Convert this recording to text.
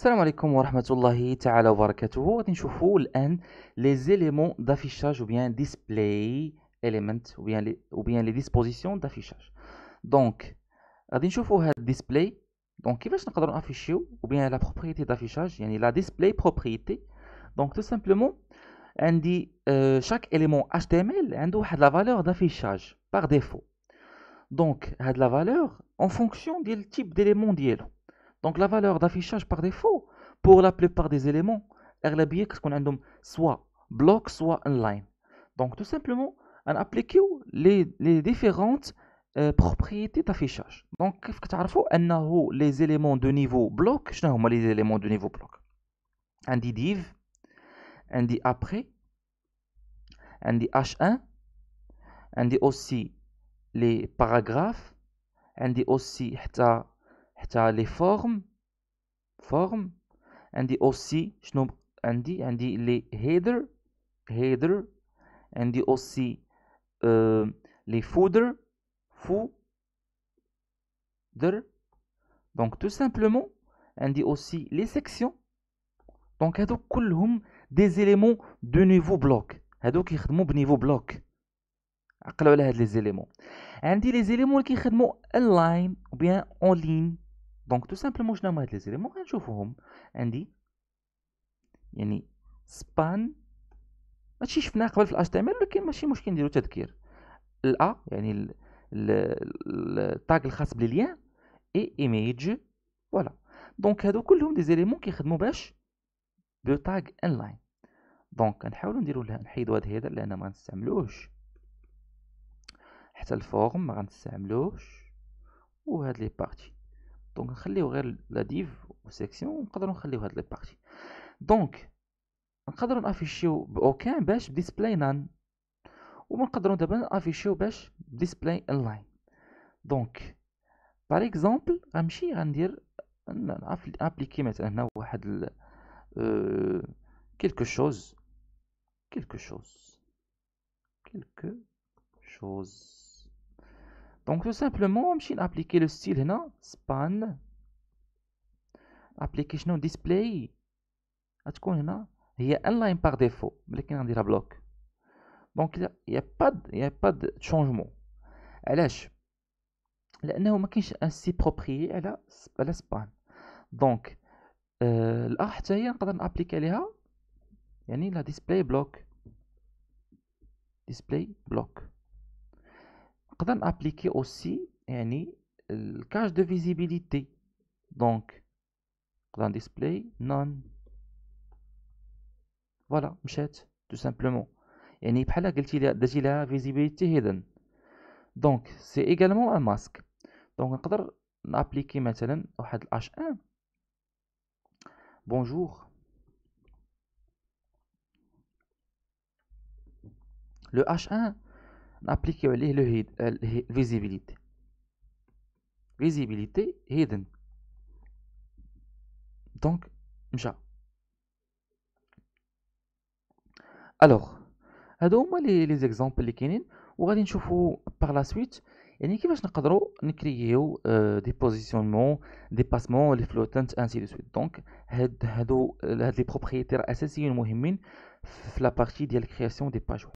السلام عليكم ورحمه الله تعالى وبركاته غادي نشوفوا الان لي زيليمون دافيشاج او بيان ديسبلاي اليمنت او بيان لي ديسبوزيسيون دافيشاج دونك غادي نشوفوا هاد ديسبلاي دونك كيفاش نقدروا نافيشيو او بيان لا بروبريتي دافيشاج يعني لا ديسبلاي بروبريتي دونك تو سامبلومون عندي شاك اليمون ال عنده واحد لا فالور دافيشاج باغ ديفو دونك هاد لا فالور اون فونكسيون ديال التيب ديليمون ديالو Donc la valeur d'affichage par défaut pour la plupart des éléments, elle est qu'est-ce qu'on a soit bloc, soit inline. Donc tout simplement, on applique les, les différentes euh, propriétés d'affichage. Donc on a les éléments de niveau bloc, شنو les éléments de niveau bloc dit div, dit après, dit h1, dit aussi les paragraphes, dit aussi حتى لي فورم فورم عندي اوسي شنو عندي عندي لي هيدر هيدر عندي اوسي آه لي فودر فو در دونك تو سامبلومون عندي اوسي لي سيكسيون دونك هادو كلهم دي زيليمون دو نيفو بلوك هادو كيخدمو بنيفو بلوك عقلوا على هاد لي زيليمون عندي لي زيليمون اللي كيخدموا اللاين وبيان اون لين دونك تو سامبلومون شنو هما هاد زيليمون غنشوفوهم عندي يعني سبان ماشي شفناه قبل في الاش تي ام ال ولكن ماشي مشكل نديرو تذكير الا يعني التاغ الخاص بالليان اي ايميج فوالا دونك هادو كلهم دي زيليمون كيخدمو باش بو تاغ ان لاين دونك نحاولو نديرو نحيدو هاد هيدر لان ما نستعملوش حتى الفورم ما غنستعملوش وهاد لي بارتي دونك نخليو غير لا ديف سيكسيون نقدروا نخليو هاد لي بارتي دونك نقدروا نافيشيو باوكان باش ديسبلاي نان نقدروا دابا نافيشيو باش ديسبلاي لاين دونك بار اكزومبل غنمشي غندير نابليكي مثلا هنا واحد ال... كيلكو شوز كيلكو شوز كيلكو شوز Donc tout simplement, je vais appliquer le style, non? span, application display, à quoi il y a inline par défaut, mais on dira bloc. Donc il n'y a, a pas de changement. Alèche, là, on a un style approprié à la, à la span. Donc, euh, là, on va appliquer là, il y a la display block. Display block on appliquer aussi le cache de visibilité donc on display none voilà مشيت tout simplement Et بحال هقلتي لها la visibilité hidden donc c'est également un masque donc on peut appliquer maintenant un h1 bonjour le h1 Appliquer la visibilité. Visibilité hidden. Donc, déjà Alors, nous avons les exemples qui sont là. Nous allons voir par la suite. Nous allons créer des positionnements, des passements, des flottantes, ainsi de suite. Donc, nous allons les propriétaires associés à la partie de la création des pages.